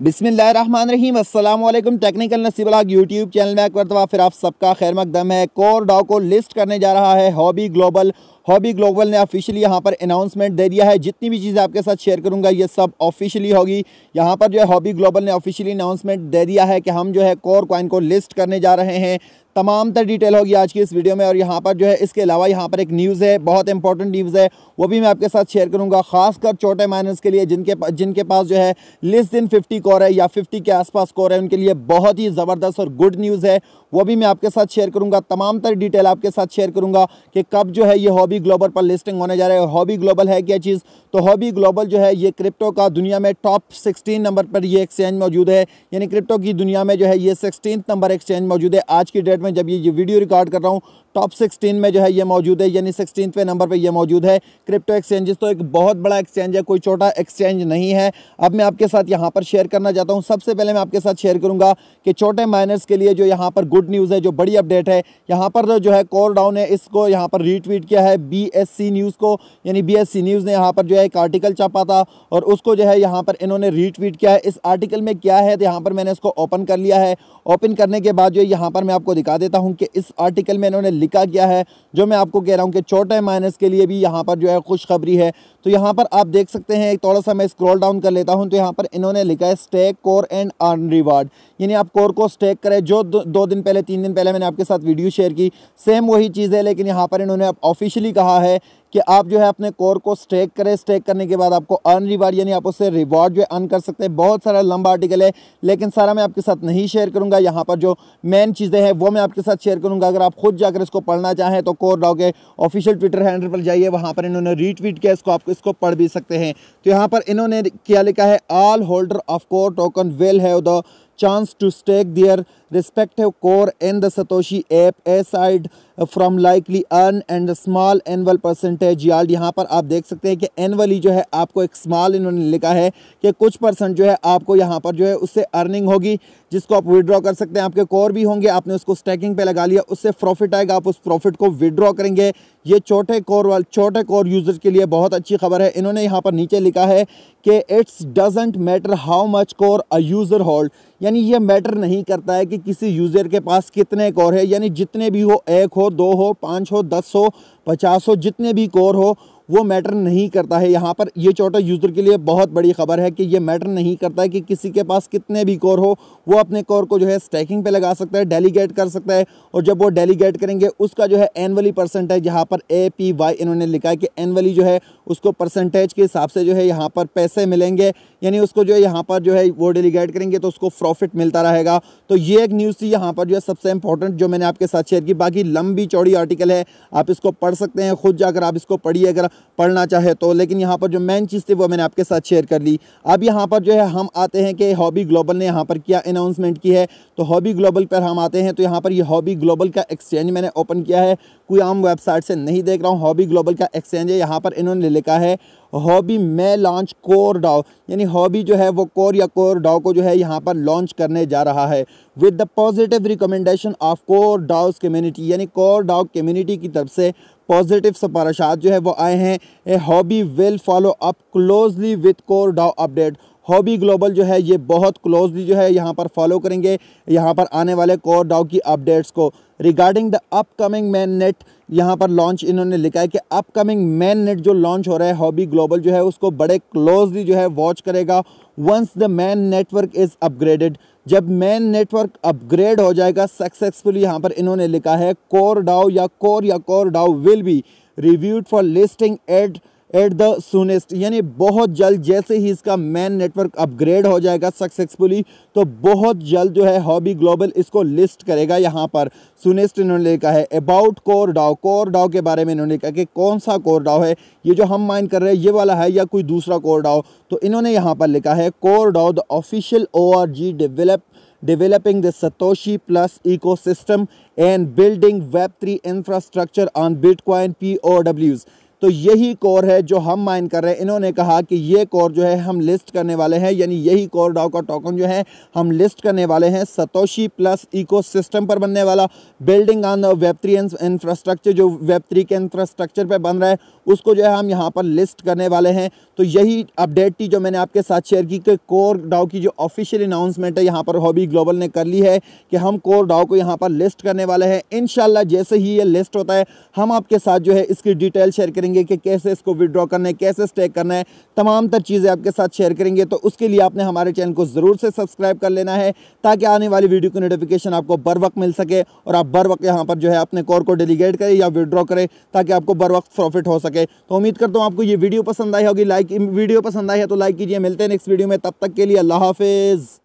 रहीम अल्लाम technical नसीबलाग YouTube channel में एक मरतबा तो फिर आप सबका खैर मकदम है कोर डॉ को लिस्ट करने जा रहा है हॉबी ग्लोबल हॉबी ग्लोबल ने ऑफिशियली यहाँ पर अनाउंसमेंट दे दिया है जितनी भी चीज़ें आपके साथ शेयर करूँगा ये सब ऑफिशियली होगी यहाँ पर जो है हॉबी ग्लोबल ने ऑफिशियली अनाउंसमेंट दे दिया है कि हम जो है कोर कॉइन को लिस्ट करने जा रहे हैं तमाम तर डिटेल होगी आज की इस वीडियो में और यहाँ पर जो है इसके अलावा यहाँ पर एक न्यूज़ है बहुत इंपॉर्टेंट न्यूज़ है वो भी मैं आपके साथ शेयर करूँगा खासकर छोटे माइनर्स के लिए जिनके जिनके पास जो है लेस दिन 50 कोर है या 50 के आसपास कोर है उनके लिए बहुत ही ज़बरदस्त और गुड न्यूज़ है वो भी मैं आपके साथ शेयर करूँगा तमाम तर डिटेल आपके साथ शेयर करूँगा कि कब जो है ये हॉबी हॉबी ग्लोबल पर लिस्टिंग होने जा रहा है हॉबी ग्लोबल है क्या चीज़ तो हॉबी ग्लोबल जो है ये क्रिप्टो का दुनिया में टॉप सिक्सटीन नंबर पर ये एक्सचेंज मौजूद है यानी क्रिप्टो की दुनिया में जो है ये सिक्सटीन नंबर एक्सचेंज मौजूद है आज की डेट में जब ये वीडियो रिकॉर्ड कर रहा हूँ टॉप सिक्सटीन में जो है ये मौजूद है यानी सिक्सटीनवे नंबर पर ये मौजूद है क्रिप्टो एक्सचेंजेस तो एक बहुत बड़ा एक्सचेंज है कोई छोटा एक्सचेंज नहीं है अब मैं आपके साथ यहाँ पर शेयर करना चाहता हूँ सबसे पहले मैं आपके साथ शेयर करूँगा कि छोटे माइनर्स के लिए जो यहाँ पर गुड न्यूज़ है जो बड़ी अपडेट है यहाँ पर जो है कोर डाउन है इसको यहाँ पर रीट्वीट किया है बी न्यूज़ को यानी बी न्यूज़ ने यहाँ पर जो है एक आर्टिकल छापा था और उसको जो है यहाँ पर इन्होंने रीट्वीट किया है इस आर्टिकल में क्या है तो यहाँ पर मैंने इसको ओपन कर लिया है ओपन करने के बाद जो है यहाँ पर मैं आपको दिखा देता हूँ कि इस आर्टिकल में इन्होंने लिखा गया है जो मैं आपको कह रहा हूँ कि छोटे माइनस के लिए भी यहाँ पर जो है खुशखबरी है तो यहाँ पर आप देख सकते हैं थोड़ा सा मैं स्क्रॉल डाउन कर लेता हूँ तो यहाँ पर इन्होंने लिखा है stake Core and earn reward यानी आप कोर को स्टेक करें जो दो, दिन पहले तीन दिन पहले मैंने आपके साथ वीडियो शेयर की सेम वही चीज़ है लेकिन यहाँ पर इन्होंने ऑफिशियली कहा है कि आप जो है अपने कोर को स्टेक करें स्टेक करने के बाद आपको अर्न रिवार्ड यानी आप उससे रिवार्ड जो है अर्न कर सकते हैं बहुत सारा लंबा आर्टिकल है लेकिन सारा मैं आपके साथ नहीं शेयर करूंगा यहाँ पर जो मेन चीज़ें हैं वो मैं आपके साथ शेयर करूंगा अगर आप खुद जाकर इसको पढ़ना चाहें तो कोर डॉ के ऑफिशियल ट्विटर हैंडल पर जाइए वहाँ पर इन्होंने रीट्वीट किया इसको आप इसको पढ़ भी सकते हैं तो यहाँ पर इन्होंने क्या लिखा है all holder of Core token will have the chance to stake their respective core in the Satoshi app aside from likely earn and small annual percentage yield यहाँ पर आप देख सकते हैं कि annually जो है आपको एक small इन्होंने लिखा है कि कुछ परसेंट जो है आपको यहाँ पर जो है उससे अर्निंग होगी जिसको आप विड्रॉ कर सकते हैं आपके कोर भी होंगे आपने उसको स्टैकिंग पे लगा लिया उससे प्रॉफिट आएगा आप उस प्रॉफिट को विड्रॉ करेंगे ये छोटे कोर वाल छोटे कोर यूज़र के लिए बहुत अच्छी खबर है इन्होंने यहाँ पर नीचे लिखा है कि it's doesn't matter how much Core a user hold यानी ये मैटर नहीं करता है कि किसी यूज़र के पास कितने कोर है यानी जितने भी हो एक हो दो हो पाँच हो दस हो पचास हो जितने भी कोर हो वो मैटर नहीं करता है यहाँ पर ये छोटा यूज़र के लिए बहुत बड़ी खबर है कि ये मैटर नहीं करता है कि किसी के पास कितने भी कोर हो वो अपने कोर को जो है स्टैकिंग पे लगा सकता है डेलीगेट कर सकता है और जब वो डेलीगेट करेंगे उसका जो है एनअली परसेंटेज यहाँ पर ए पी वाई इन्होंने लिखा है कि एनअली जो है उसको परसेंटेज के हिसाब से जो है यहाँ पर पैसे मिलेंगे यानी उसको जो है यहाँ पर जो है वो डेलीगेट करेंगे तो उसको प्रॉफिट मिलता रहेगा तो ये एक न्यूज़ थी यहाँ पर जो है सबसे इंपॉर्टेंट जो मैंने आपके साथ शेयर की बाकी लंबी चौड़ी आर्टिकल है आप इसको पढ़ सकते हैं खुद जाकर आप इसको पढ़िए अगर पढ़ना चाहे तो लेकिन यहाँ पर जो मेन चीज़ थी वो मैंने आपके साथ शेयर कर ली अब यहाँ पर जो है हम आते हैं कि हॉबी ग्लोबल ने यहाँ पर क्या अनाउंसमेंट की है तो हॉबी ग्लोबल पर हम आते हैं तो यहाँ पर ये यह हॉबी ग्लोबल का एक्सचेंज मैंने ओपन किया है कोई आम वेबसाइट से नहीं देख रहा हूँ हॉबी ग्लोबल का एक्सचेंज है यहाँ पर इन्होंने लिखा है Hobby may launch Core DAO यानी हॉबी जो है वो कोर या कोर डाओ को जो है यहाँ पर लॉन्च करने जा रहा है with the positive recommendation of Core DAO's community यानी कोर डाउ कम्युनिटी की तरफ से पॉजिटिव सिफारशात जो है वो आए हैं ए Hobby will follow up closely with Core DAO update Hobby Global जो है ये बहुत क्लोजली जो है यहाँ पर फॉलो करेंगे यहाँ पर आने वाले कोर डाओ की अपडेट्स को regarding the upcoming main net यहाँ पर लॉन्च इन्होंने लिखा है कि अपकमिंग मैन नेट जो लॉन्च हो रहा है हॉबी ग्लोबल जो है उसको बड़े क्लोजली जो है वॉच करेगा once the main network is upgraded जब मैन नेटवर्क अपग्रेड हो जाएगा सक्सेसफुली यहाँ पर इन्होंने लिखा है कोर डाओ या कोर या Core DAO will be reviewed for listing at at the soonest यानी बहुत जल्द जैसे ही इसका मैन नेटवर्क अपग्रेड हो जाएगा सक्सेसफुली तो बहुत जल्द जो है हॉबी ग्लोबल इसको लिस्ट करेगा यहाँ पर सुनेस्ट इन्होंने लिखा है about Core DAO Core DAO के बारे में इन्होंने लिखा कि कौन सा कोर डाओ है ये जो हम माइंड कर रहे हैं ये वाला है या कोई दूसरा कोर डाओ तो इन्होंने यहाँ पर लिखा है Core DAO the official O R G develop developing the plus ecosystem and building web three infrastructure on Bitcoin P O डब्ल्यूज तो यही कोर है जो हम माइन कर रहे हैं इन्होंने कहा कि ये कोर जो है हम लिस्ट करने वाले हैं यानी यही कोर डाव का टोकन जो है हम लिस्ट करने वाले हैं सतोशी प्लस इकोसिस्टम पर बनने वाला building on web three infrastructure जो वेब थ्री के इंफ्रास्ट्रक्चर पर बन रहा है उसको जो है हम यहाँ पर लिस्ट करने वाले हैं तो यही अपडेट थी जो मैंने आपके साथ शेयर की कि कोर डाव की जो ऑफिशियल अनाउंसमेंट है यहाँ पर हॉबी ग्लोबल ने कर ली है कि हम कोर डाव को यहाँ पर लिस्ट करने वाले हैं इन जैसे ही ये लिस्ट होता है हम आपके साथ जो है इसकी डिटेल शेयर करेंगे बताएंगे कि कैसे इसको विड्रॉ करना है कैसे स्टेक करना है तमाम तर चीज़ें आपके साथ शेयर करेंगे तो उसके लिए आपने हमारे चैनल को ज़रूर से सब्सक्राइब कर लेना है ताकि आने वाली वीडियो की नोटिफिकेशन आपको बर वक्त मिल सके और आप बर वक्त यहाँ पर जो है अपने कोर को डेलीगेट करें या विड्रॉ करें ताकि आपको बर वक्त प्रॉफिट हो सके तो उम्मीद करता हूँ आपको ये वीडियो पसंद आई होगी लाइक वीडियो पसंद आई है तो लाइक कीजिए मिलते हैं नेक्स्ट वीडियो में तब तक के लिए अल्लाह हाफिज़